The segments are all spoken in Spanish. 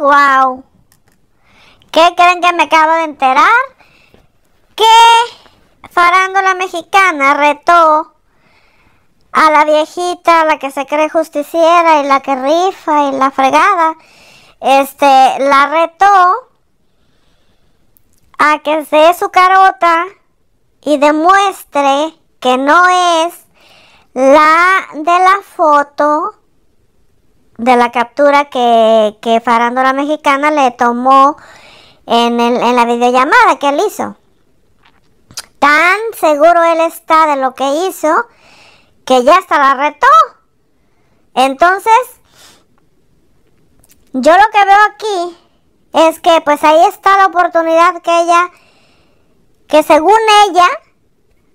wow. ¿Qué creen que me acabo de enterar? Que farándula mexicana retó a la viejita, la que se cree justiciera y la que rifa y la fregada. Este, la retó a que se dé su carota y demuestre que no es la de la foto de la captura que, que Farándula Mexicana le tomó en, el, en la videollamada que él hizo. Tan seguro él está de lo que hizo que ya hasta la retó. Entonces, yo lo que veo aquí es que pues ahí está la oportunidad que ella, que según ella,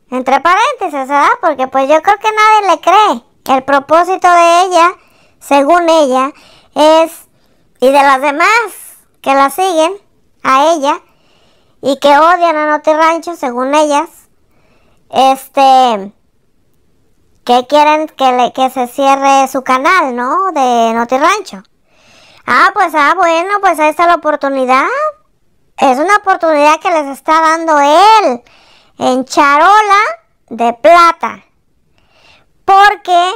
entre paréntesis, ¿verdad? Porque pues yo creo que nadie le cree. que El propósito de ella según ella, es, y de las demás que la siguen, a ella, y que odian a Noti Rancho, según ellas, este, que quieren que, le, que se cierre su canal, ¿no? De Noti Rancho. Ah, pues, ah, bueno, pues ahí está la oportunidad. Es una oportunidad que les está dando él en charola de plata. Porque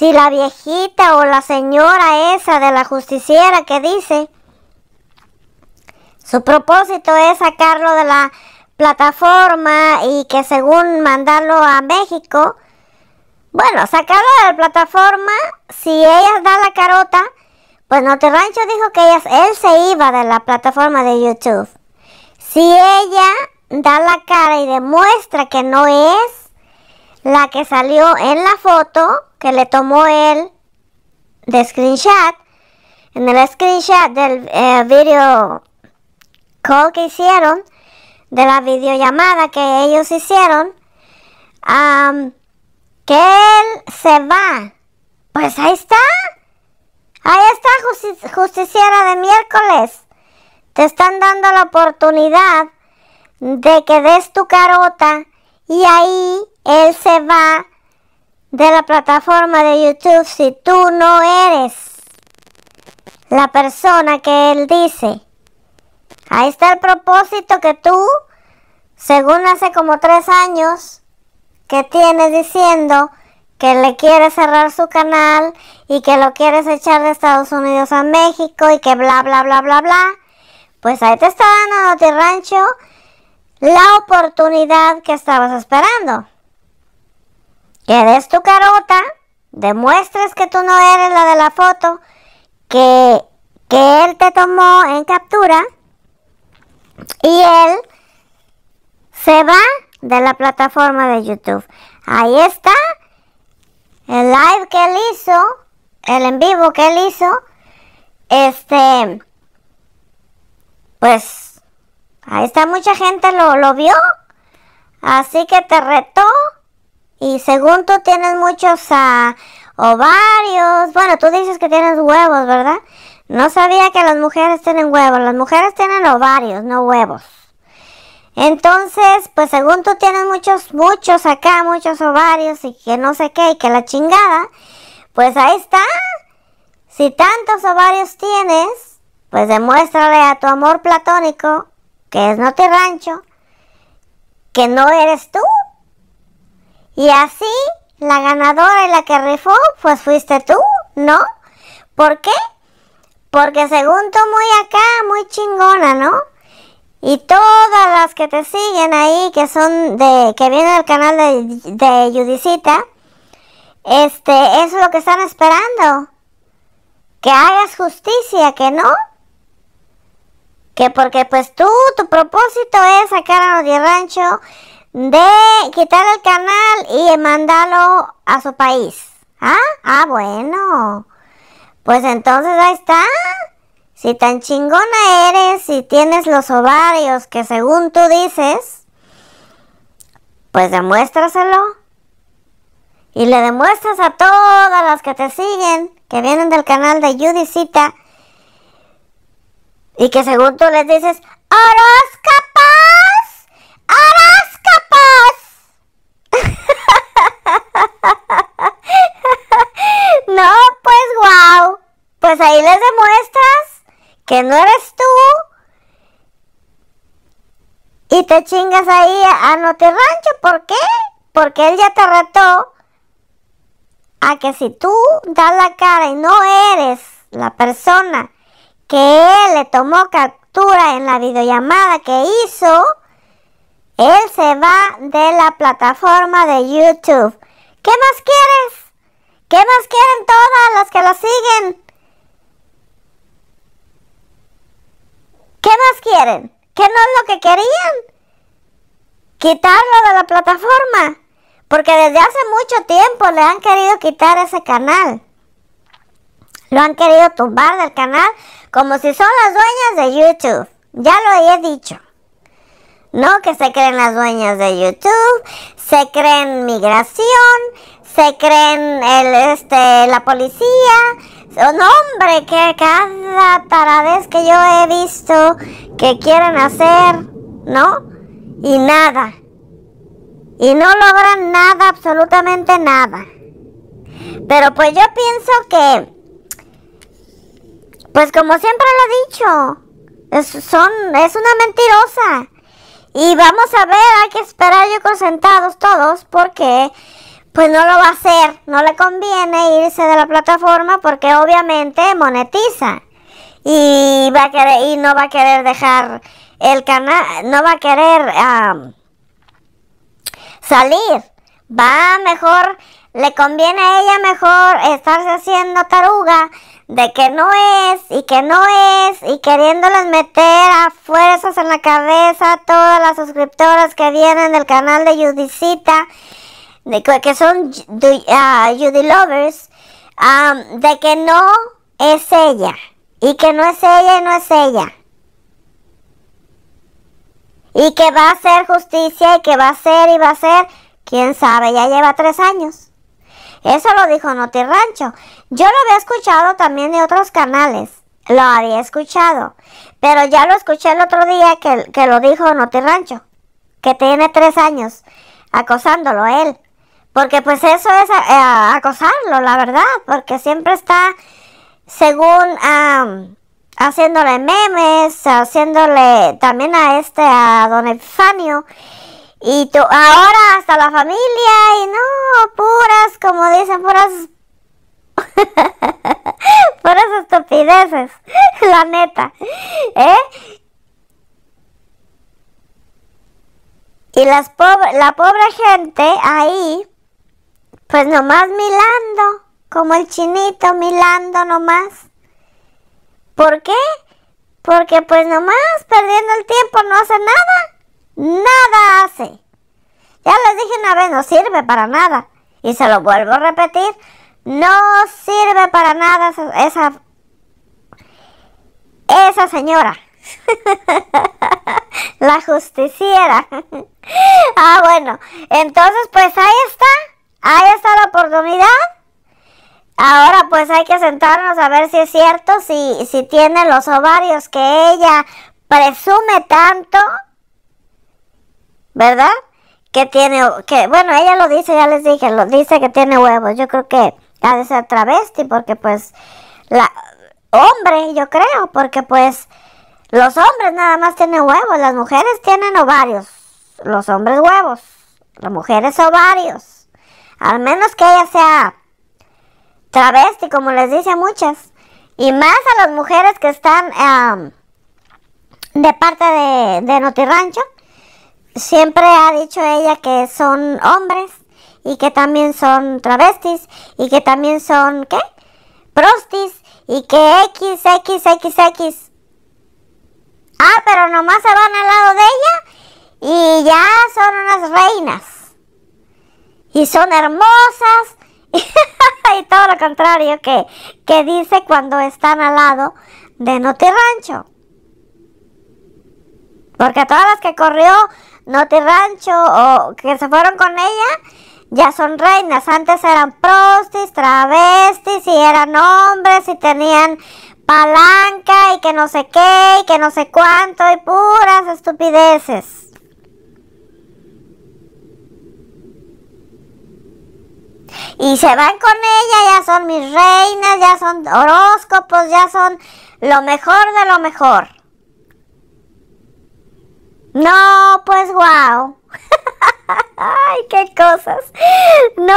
si la viejita o la señora esa de la justiciera que dice, su propósito es sacarlo de la plataforma y que según mandarlo a México, bueno, sacarlo de la plataforma, si ella da la carota, pues Te Rancho dijo que ella, él se iba de la plataforma de YouTube. Si ella da la cara y demuestra que no es la que salió en la foto, que le tomó él de screenshot. En el screenshot del eh, video call que hicieron, de la videollamada que ellos hicieron, que él se va. Pues ahí está. Ahí está justiciera de miércoles. Te están dando la oportunidad de que des tu carota y ahí él se va de la plataforma de YouTube si tú no eres la persona que él dice. Ahí está el propósito que tú, según hace como tres años, que tienes diciendo que le quiere cerrar su canal y que lo quieres echar de Estados Unidos a México y que bla, bla, bla, bla, bla. Pues ahí te está dando ti Rancho la oportunidad que estabas esperando que des tu carota, demuestres que tú no eres la de la foto, que, que él te tomó en captura y él se va de la plataforma de YouTube. Ahí está el live que él hizo, el en vivo que él hizo. Este, pues, ahí está, mucha gente lo, lo vio. Así que te retó y según tú tienes muchos ah, ovarios, bueno, tú dices que tienes huevos, ¿verdad? No sabía que las mujeres tienen huevos, las mujeres tienen ovarios, no huevos. Entonces, pues según tú tienes muchos, muchos acá, muchos ovarios y que no sé qué y que la chingada, pues ahí está. Si tantos ovarios tienes, pues demuéstrale a tu amor platónico, que es no te rancho, que no eres tú, y así, la ganadora y la que rifó, pues fuiste tú, ¿no? ¿Por qué? Porque según tú muy acá, muy chingona, ¿no? Y todas las que te siguen ahí, que son de, que vienen al canal de, de este, eso es lo que están esperando. Que hagas justicia, que no. Que porque pues tú, tu propósito es sacar a los de rancho, de quitar el canal y mandarlo a su país. ¿Ah? Ah, bueno. Pues entonces ahí está. Si tan chingona eres y tienes los ovarios que según tú dices, pues demuéstraselo. Y le demuestras a todas las que te siguen, que vienen del canal de Judicita, y que según tú les dices, capaz que no eres tú y te chingas ahí a no te rancho. ¿Por qué? Porque él ya te retó a que si tú das la cara y no eres la persona que él le tomó captura en la videollamada que hizo, él se va de la plataforma de YouTube. ¿Qué más quieres? ¿Qué más quieren todas las que lo siguen? ¿Qué más quieren? ¿Qué no es lo que querían? Quitarlo de la plataforma. Porque desde hace mucho tiempo le han querido quitar ese canal. Lo han querido tumbar del canal como si son las dueñas de YouTube. Ya lo he dicho. No que se creen las dueñas de YouTube, se creen migración, se creen el, este, la policía, son oh, hombre, que cada taradez que yo he visto que quieren hacer, ¿no? Y nada. Y no logran nada, absolutamente nada. Pero pues yo pienso que, pues como siempre lo he dicho, son, es una mentirosa. Y vamos a ver, hay que esperar yo con sentados todos porque pues no lo va a hacer, no le conviene irse de la plataforma porque obviamente monetiza y va a querer y no va a querer dejar el canal, no va a querer salir, va mejor, le conviene a ella mejor estarse haciendo taruga de que no es y que no es y queriéndoles meter a fuerzas en la cabeza a todas las suscriptoras que vienen del canal de Judicita que son uh, ah, Judy Lovers, um, de que no es ella. Y que no es ella y no es ella. Y que va a ser justicia y que va a ser y va a ser, quién sabe, ya lleva tres años. Eso lo dijo Noti Rancho. Yo lo había escuchado también de otros canales. Lo había escuchado. Pero ya lo escuché el otro día que, que lo dijo Noti Rancho. Que tiene tres años acosándolo él. Porque pues eso es eh, acosarlo, la verdad, porque siempre está, según, haciéndole memes, haciéndole también a este, a don Epifanio. Y tú, ahora hasta la familia, y no, puras, como dicen, puras Puras estupideces, la neta. ¿Eh? Y las pobre, la pobre gente ahí pues nomás milando, como el chinito milando nomás. ¿Por qué? Porque pues nomás perdiendo el tiempo no hace nada. Nada hace. Ya les dije una vez, no sirve para nada. Y se lo vuelvo a repetir, no sirve para nada esa esa, esa señora. La justiciera. ah, bueno. Entonces, pues ahí está. Ahí está la oportunidad. Ahora pues hay que sentarnos a ver si es cierto, si, si tiene los ovarios que ella presume tanto, ¿verdad? Que tiene, que bueno, ella lo dice, ya les dije, lo dice que tiene huevos. Yo creo que ha de ser travesti porque pues la hombre, yo creo, porque pues los hombres nada más tienen huevos, las mujeres tienen ovarios, los hombres huevos, las mujeres ovarios. Al menos que ella sea travesti, como les dice a muchas. Y más a las mujeres que están de parte de, de Notirancho. Siempre ha dicho ella que son hombres y que también son travestis y que también son, ¿qué? Prostis y que X, X, X, X. Ah, pero nomás se van al lado de ella y ya son unas reinas y son hermosas y todo lo contrario que, que dice cuando están al lado de Noti Rancho. Porque todas las que corrió Noti Rancho o que se fueron con ella ya son reinas. Antes eran prostis, travestis y eran hombres y tenían palanca y que no sé qué y que no sé cuánto y puras estupideces. y se van con ella, ya son mis reinas, ya son horóscopos, ya son lo mejor de lo mejor. No, pues guau. Ay, qué cosas. No,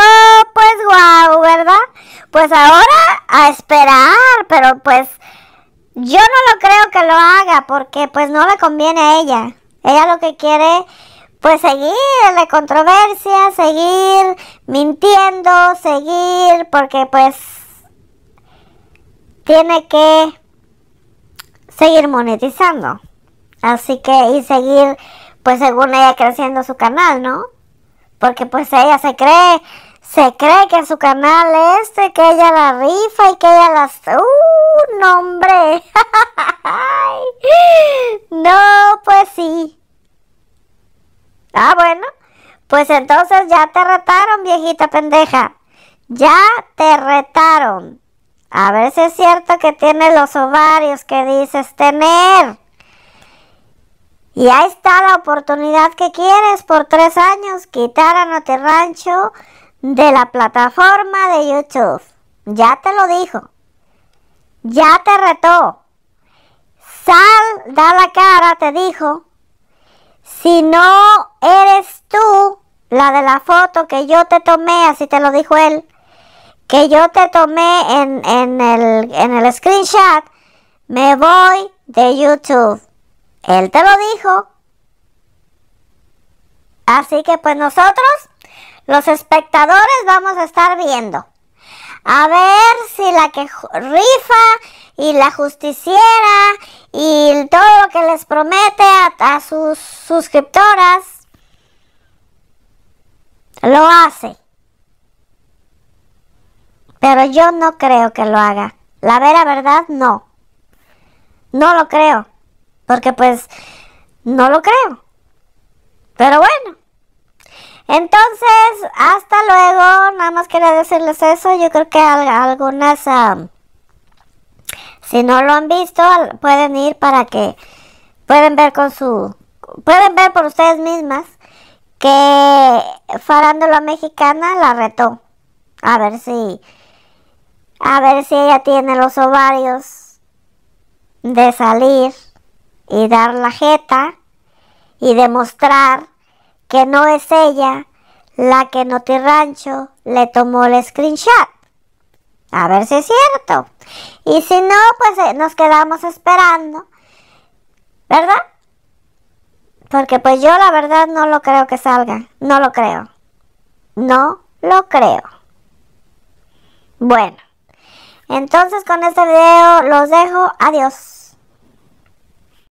pues guau, ¿verdad? Pues ahora a esperar, pero pues yo no lo creo que lo haga porque pues no le conviene a ella. Ella lo que quiere pues seguir en la controversia, seguir mintiendo, seguir porque pues tiene que seguir monetizando. Así que y seguir pues según ella creciendo su canal, ¿no? Porque pues ella se cree se cree que su canal es este, que ella la rifa y que ella las... ¡Uh! ¡Nombre! ¡No, pues sí! Ah, bueno. Pues entonces ya te retaron, viejita pendeja. Ya te retaron. A ver si es cierto que tiene los ovarios que dices tener. Y ahí está la oportunidad que quieres por tres años quitar a Note Rancho de la plataforma de YouTube. Ya te lo dijo. Ya te retó. Sal, da la cara, te dijo. Si no eres tú, la de la foto que yo te tomé, así te lo dijo él, que yo te tomé en, en, el, en el screenshot, me voy de YouTube. Él te lo dijo. Así que pues nosotros, los espectadores, vamos a estar viendo a ver si la que rifa y la justiciera y todo lo que les promete a, sus suscriptoras lo hace. Pero yo no creo que lo haga. La vera verdad, no. No lo creo. Porque pues no lo creo. Pero bueno, entonces, hasta luego. Nada más quería decirles eso. Yo creo que algunas, si no lo han visto, pueden ir para que pueden ver con su, pueden ver por ustedes mismas que Farándula Mexicana la retó. A ver si, a ver si ella tiene los ovarios de salir y dar la jeta y demostrar que no es ella la que Noti Rancho le tomó el screenshot. A ver si es cierto. Y si no, pues eh, nos quedamos esperando. ¿Verdad? Porque pues yo la verdad no lo creo que salga. No lo creo. No lo creo. Bueno. Entonces con este video los dejo. Adiós.